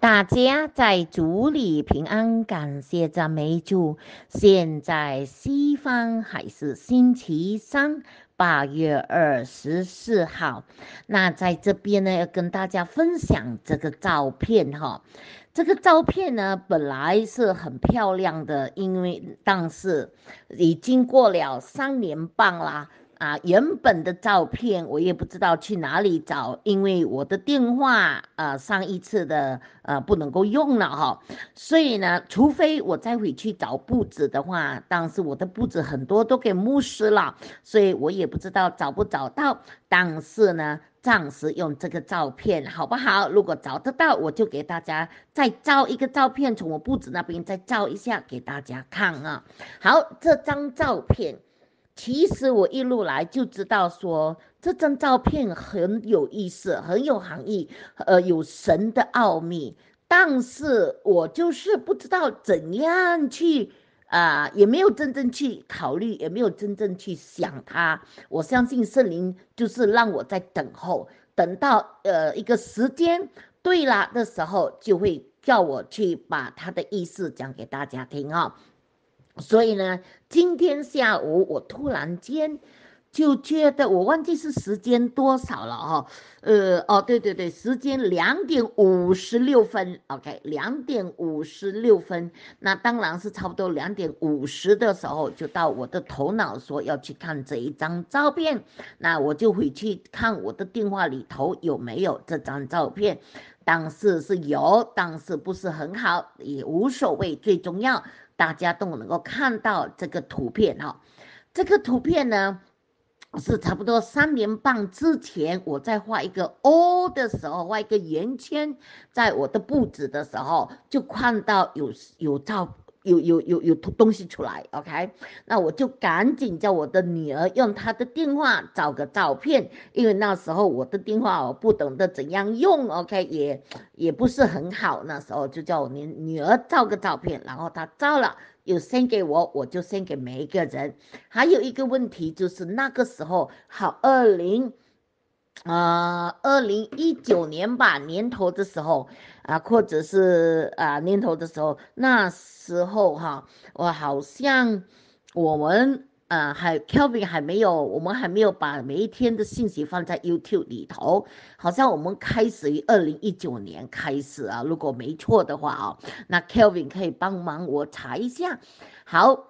大家在主里平安，感谢赞美主。现在西方还是星期三，八月二十四号。那在这边呢，要跟大家分享这个照片哈。这个照片呢，本来是很漂亮的，因为但是已经过了三年半啦。啊，原本的照片我也不知道去哪里找，因为我的电话啊，上一次的呃不能够用了哈，所以呢，除非我再回去找布置的话，但是我的布置很多都给牧师了，所以我也不知道找不找到。但是呢，暂时用这个照片好不好？如果找得到，我就给大家再照一个照片，从我布置那边再照一下给大家看啊。好，这张照片。其实我一路来就知道，说这张照片很有意思，很有含义，呃，有神的奥秘。但是我就是不知道怎样去，啊，也没有真正去考虑，也没有真正去想它。我相信圣灵就是让我在等候，等到呃一个时间对了的时候，就会叫我去把他的意思讲给大家听啊。所以呢，今天下午我突然间就觉得我忘记是时间多少了哈，呃，哦，对对对，时间两点五十六分，OK，两点五十六分，那当然是差不多两点五十的时候，就到我的头脑说要去看这一张照片，那我就回去看我的电话里头有没有这张照片，但是是有，但是不是很好，也无所谓，最重要。大家都能够看到这个图片哈，这个图片呢是差不多三年半之前我在画一个 O 的时候，画一个圆圈，在我的布置的时候就看到有有照。有有有有东西出来，OK，那我就赶紧叫我的女儿用她的电话找个照片，因为那时候我的电话我不懂得怎样用，OK，也也不是很好，那时候就叫我女儿照个照片，然后她照了，有先给我，我就先给每一个人。还有一个问题就是那个时候好二零。啊，二零一九年吧年头的时候啊，或者是啊年头的时候，那时候哈，我好像我们啊还 Kelvin 还没有，我们还没有把每一天的信息放在 YouTube 里头，好像我们开始于二零一九年开始啊，如果没错的话啊，那 Kelvin 可以帮忙我查一下，好。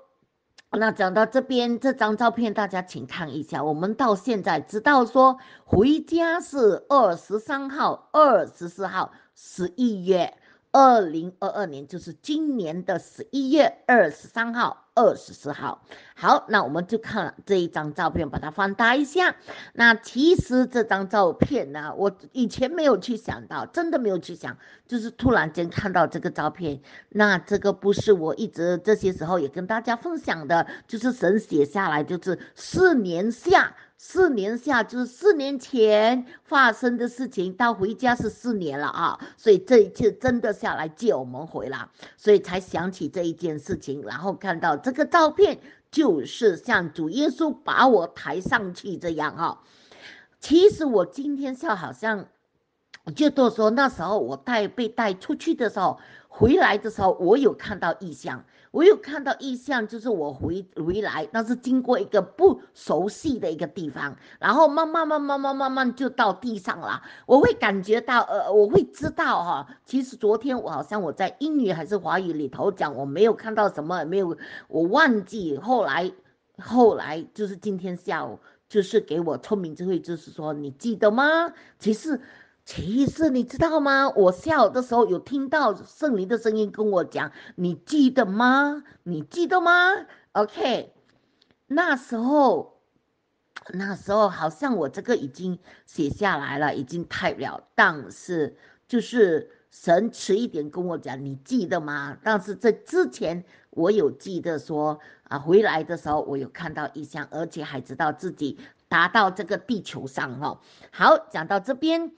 那讲到这边这张照片，大家请看一下。我们到现在知道说回家是二十三号、二十四号，十一月二零二二年，就是今年的十一月二十三号。二十四号，好，那我们就看了这一张照片，把它放大一下。那其实这张照片呢，我以前没有去想到，真的没有去想，就是突然间看到这个照片。那这个不是我一直这些时候也跟大家分享的，就是神写下来，就是四年下，四年下就是四年前发生的事情，到回家是四年了啊。所以这一次真的下来接我们回了，所以才想起这一件事情，然后看到。这个照片就是像主耶稣把我抬上去这样哈。其实我今天像好像，就都说那时候我带被带出去的时候，回来的时候我有看到异象。我有看到意象，就是我回回来，但是经过一个不熟悉的一个地方，然后慢慢慢慢慢慢慢就到地上了。我会感觉到，呃，我会知道哈。其实昨天我好像我在英语还是华语里头讲，我没有看到什么，没有我忘记。后来，后来就是今天下午，就是给我聪明智慧，就是说你记得吗？其实。其实你知道吗？我下午的时候有听到圣灵的声音跟我讲，你记得吗？你记得吗？OK，那时候，那时候好像我这个已经写下来了，已经太了，但是就是神迟一点跟我讲，你记得吗？但是在之前我有记得说啊，回来的时候我有看到异象，而且还知道自己达到这个地球上哦。好，讲到这边。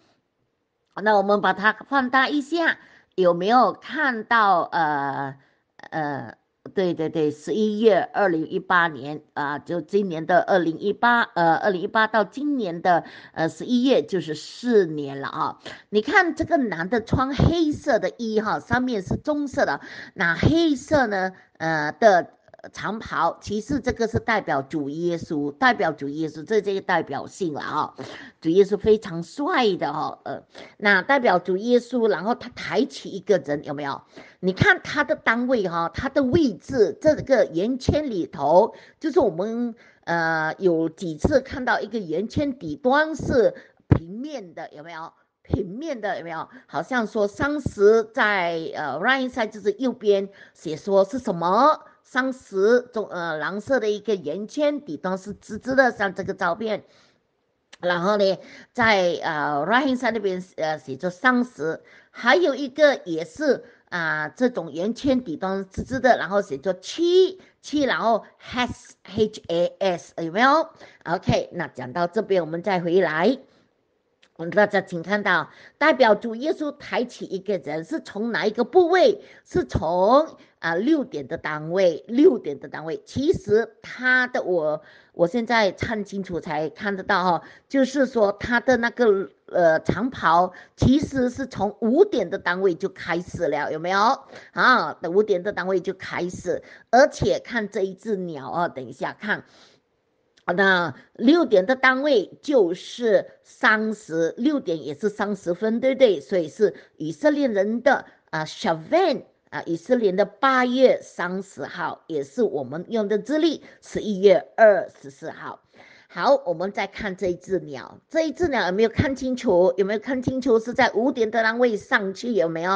那我们把它放大一下，有没有看到？呃，呃，对对对，十一月二零一八年啊，就今年的二零一八，呃，二零一八到今年的呃十一月就是四年了啊。你看这个男的穿黑色的衣哈，上面是棕色的，那黑色呢，呃的。长袍，其实这个是代表主耶稣，代表主耶稣，这这个代表性了啊！主耶稣非常帅的哈，呃，那代表主耶稣，然后他抬起一个人，有没有？你看他的单位哈，他的位置，这个圆圈里头，就是我们呃有几次看到一个圆圈底端是平面的，有没有？平面的有没有？好像说三十在呃 right side 就是右边写说是什么？三十种呃蓝色的一个圆圈，底端是直直的，像这个照片。然后呢，在呃 right rising 上那边呃写着三十，还有一个也是啊这种圆圈，底端直直的，然后写着七七，然后 has h a s 有没有？OK，那讲到这边我们再回来。我们大家请看到，代表主耶稣抬起一个人是从哪一个部位？是从？啊，六点的单位，六点的单位，其实他的我我现在看清楚才看得到哈，就是说他的那个呃长袍其实是从五点的单位就开始了，有没有啊？五点的单位就开始，而且看这一只鸟啊，等一下看，那六点的单位就是三十六点也是三十分，对不对？所以是以色列人的啊 s h a v o 啊，以色列的八月三十号也是我们用的日历，十一月二十四号。好，我们再看这一只鸟，这一只鸟有没有看清楚？有没有看清楚是在五点的单位上去？有没有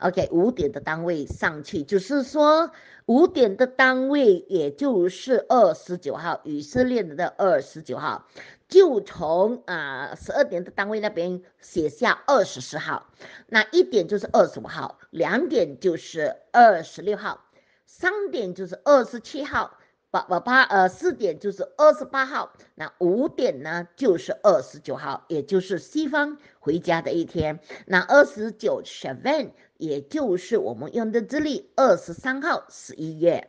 ？OK，五点的单位上去，就是说五点的单位，也就是二十九号，以色列的二十九号。就从啊十二点的单位那边写下二十四号，那一点就是二十五号，两点就是二十六号，三点就是二十七号，八八八呃四点就是二十八号，那五点呢就是二十九号，也就是西方回家的一天。那二十九 s e v e n 也就是我们用的日历二十三号十一月。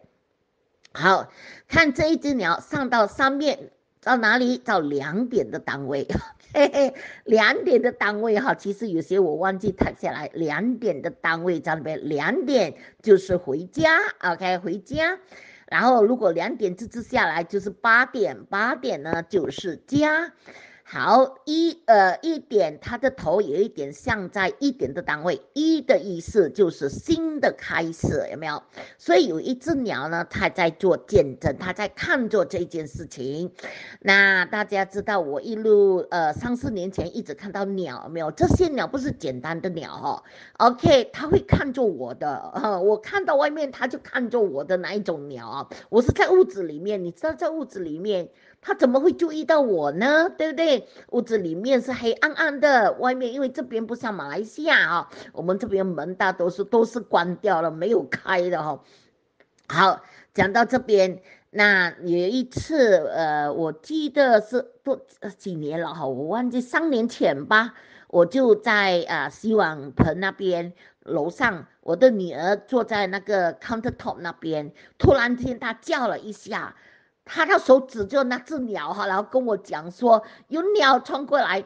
好看这一只鸟上到上面。到哪里？到两点的单位，两点的单位哈，其实有些我忘记谈下来。两点的单位在那边，两点就是回家，OK，回家。然后如果两点之之下来就是八点，八点呢就是家。好一呃一点，它的头有一点像在一点的单位，一的意思就是新的开始，有没有？所以有一只鸟呢，它在做见证，它在看做这件事情。那大家知道，我一路呃，三四年前一直看到鸟，没有这些鸟不是简单的鸟哈。OK，它会看着我的呃，我看到外面，它就看着我的哪一种鸟啊？我是在屋子里面，你知道在屋子里面，它怎么会注意到我呢？对不对？屋子里面是黑暗暗的，外面因为这边不像马来西亚啊，我们这边门大多数都是关掉了，没有开的哈。好，讲到这边，那有一次，呃，我记得是多几年了哈，我忘记三年前吧，我就在啊洗碗盆那边楼上，我的女儿坐在那个 countertop 那边，突然间她叫了一下。他的手指就那只鸟哈，然后跟我讲说有鸟冲过来，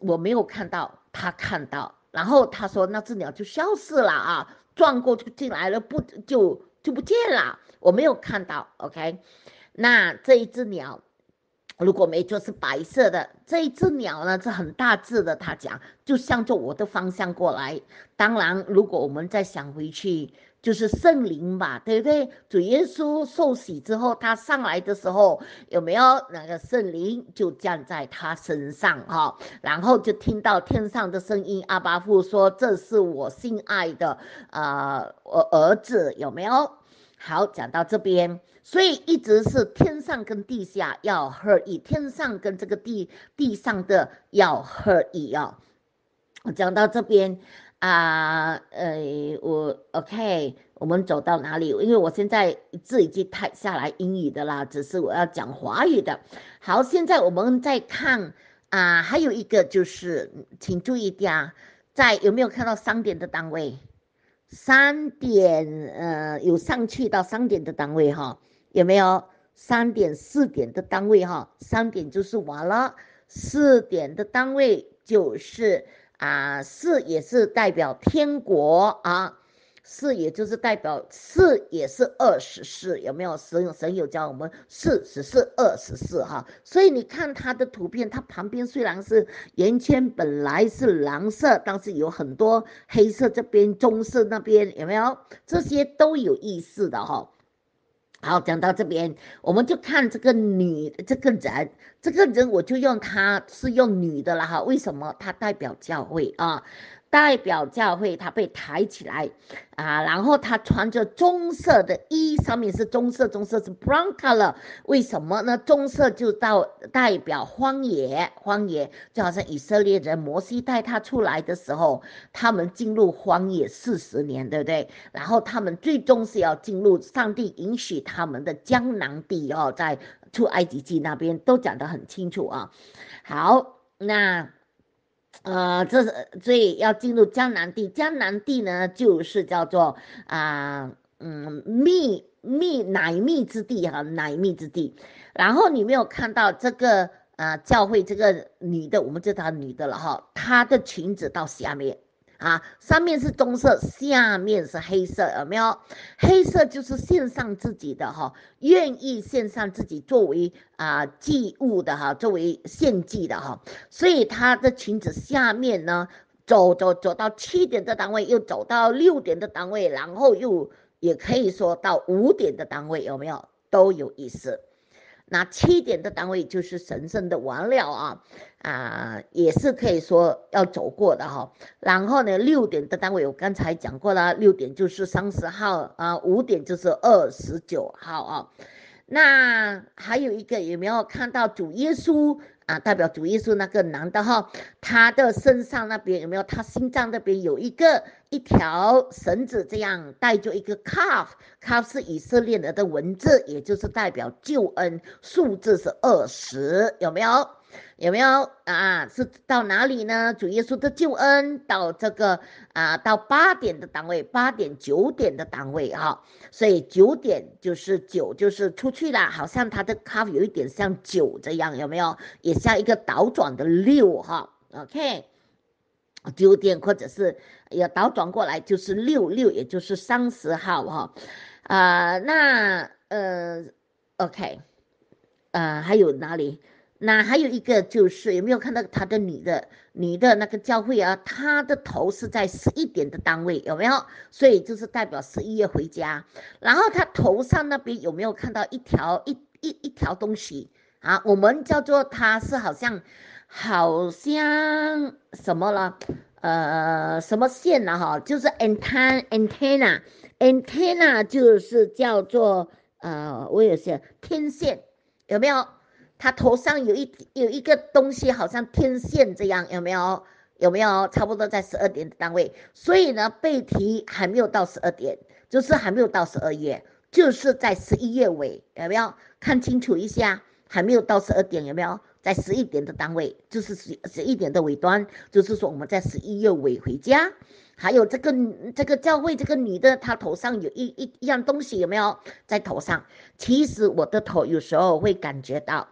我没有看到，他看到，然后他说那只鸟就消失了啊，撞过去进来了不就就不见了，我没有看到，OK，那这一只鸟如果没就是白色的，这一只鸟呢是很大只的，他讲就向着我的方向过来，当然如果我们再想回去。就是圣灵吧，对不对？主耶稣受洗之后，他上来的时候有没有那个圣灵就降在他身上哈？然后就听到天上的声音，阿巴父说：“这是我心爱的，呃，儿子有没有？”好，讲到这边，所以一直是天上跟地下要合一，天上跟这个地地上的要合一啊。我讲到这边。啊，呃，我 OK，我们走到哪里？因为我现在字已经太下来英语的啦，只是我要讲华语的。好，现在我们在看啊，还有一个就是，请注意点，在有没有看到三点的单位？三点，呃，有上去到三点的单位哈，有没有三点四点的单位哈？三点就是完了，四点的单位就是。啊，四也是代表天国啊，四也就是代表四，也是二十四，有没有？神神友教我们四十四二十四哈，所以你看他的图片，他旁边虽然是圆圈，本来是蓝色，但是有很多黑色这边、棕色那边，有没有？这些都有意思的哈。好，讲到这边，我们就看这个女，这个人，这个人，我就用她是用女的了哈。为什么？她代表教会啊。代表教会，他被抬起来，啊，然后他穿着棕色的衣，上面是棕色，棕色是 brown color，为什么呢？棕色就到代表荒野，荒野就好像以色列人摩西带他出来的时候，他们进入荒野四十年，对不对？然后他们最终是要进入上帝允许他们的江南地哦，在出埃及记那边都讲得很清楚啊。好，那。呃，这是所以要进入江南地。江南地呢，就是叫做啊，嗯，蜜蜜奶蜜之地哈，奶蜜之地。然后你没有看到这个啊，教会这个女的，我们叫她女的了哈，她的裙子到下面。啊，上面是棕色，下面是黑色，有没有？黑色就是献上自己的哈，愿意献上自己作为啊祭物的哈，作为献祭的哈，所以他的裙子下面呢，走走走到七点的单位，又走到六点的单位，然后又也可以说到五点的单位，有没有？都有意思。那七点的单位就是神圣的完了啊，啊，也是可以说要走过的哈。然后呢，六点的单位我刚才讲过了，六点就是三十号啊，五点就是二十九号啊。那还有一个有没有看到主耶稣？啊，代表主耶稣那个男的哈，他的身上那边有没有？他心脏那边有一个一条绳子，这样带着一个 calf，calf 是以色列人的文字，也就是代表救恩，数字是二十，有没有？有没有啊？是到哪里呢？主耶稣的救恩到这个啊，到八点的档位，八点九点的档位哈。所以九点就是九，就是出去了，好像他的咖啡有一点像九这样，有没有？也像一个倒转的六哈。OK，九点或者是也倒转过来就是六六，也就是三十号哈。啊，那呃，OK，呃，还有哪里？那还有一个就是有没有看到他的女的女的那个教会啊？他的头是在十一点的单位有没有？所以就是代表十一月回家。然后他头上那边有没有看到一条一一一条东西啊？我们叫做他是好像好像什么了？呃，什么线呢？哈，就是 antenna antenna antenna 就是叫做呃，我尔些天线有没有？他头上有一有一个东西，好像天线这样，有没有？有没有？差不多在十二点的单位，所以呢，背题还没有到十二点，就是还没有到十二月，就是在十一月尾，有没有？看清楚一下，还没有到十二点，有没有？在十一点的单位，就是十十一点的尾端，就是说我们在十一月尾回家。还有这个这个教会这个女的，她头上有一一一样东西，有没有？在头上。其实我的头有时候会感觉到。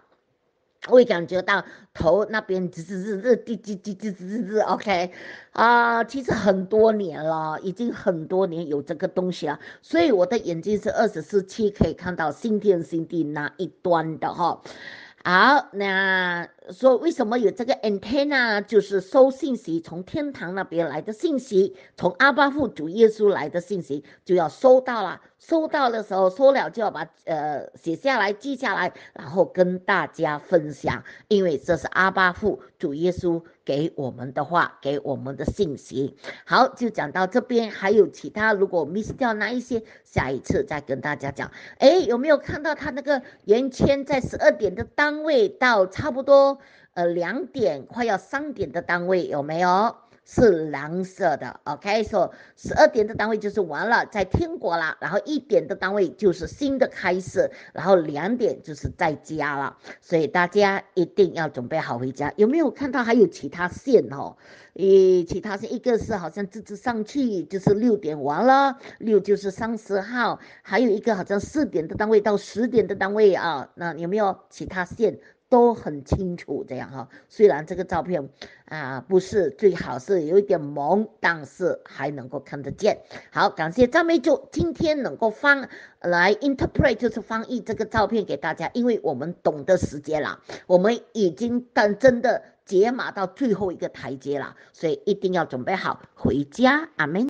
我也感觉到头那边吱吱吱吱滴滴滴吱吱吱，OK，啊，其实很多年了，已经很多年有这个东西了，所以我的眼睛是二十四期，可以看到新天新地那一端的哈。好，那说为什么有这个 antenna 就是收信息，从天堂那边来的信息，从阿巴父主耶稣来的信息就要收到了。收到的时候，收了就要把呃写下来、记下来，然后跟大家分享，因为这是阿巴父主耶稣。给我们的话，给我们的信息，好，就讲到这边。还有其他，如果 miss 掉那一些，下一次再跟大家讲。哎，有没有看到他那个圆圈在十二点的单位到差不多呃两点，快要三点的单位有没有？是蓝色的，OK，说十二点的单位就是完了，在天国了，然后一点的单位就是新的开始，然后两点就是在家了，所以大家一定要准备好回家。有没有看到还有其他线哦？咦，其他线一个是好像这支上去就是六点完了，六就是三十号，还有一个好像四点的单位到十点的单位啊，那有没有其他线？都很清楚，这样哈。虽然这个照片，啊，不是最好是有一点蒙，但是还能够看得见。好，感谢张美就今天能够翻来 interpret，就是翻译这个照片给大家，因为我们懂得时间了，我们已经但真的解码到最后一个台阶了，所以一定要准备好回家。阿门。